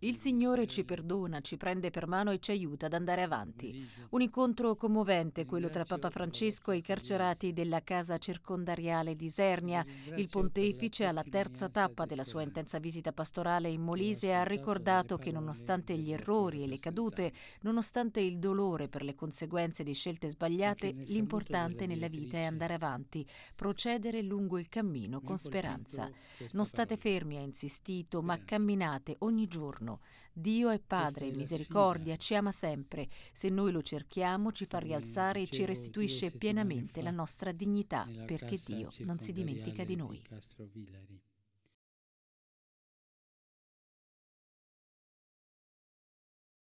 Il Signore ci perdona, ci prende per mano e ci aiuta ad andare avanti. Un incontro commovente quello tra Papa Francesco e i carcerati della casa circondariale di Isernia. Il pontefice alla terza tappa della sua intensa visita pastorale in Molise ha ricordato che nonostante gli errori e le cadute, nonostante il dolore per le conseguenze di scelte sbagliate, l'importante nella vita è andare avanti, procedere lungo il cammino con speranza. Non state fermi, ha insistito, ma camminate ogni ogni giorno. Dio è Padre, misericordia, ci ama sempre. Se noi lo cerchiamo, ci fa rialzare e ci restituisce pienamente la nostra dignità, perché Dio non si dimentica di noi.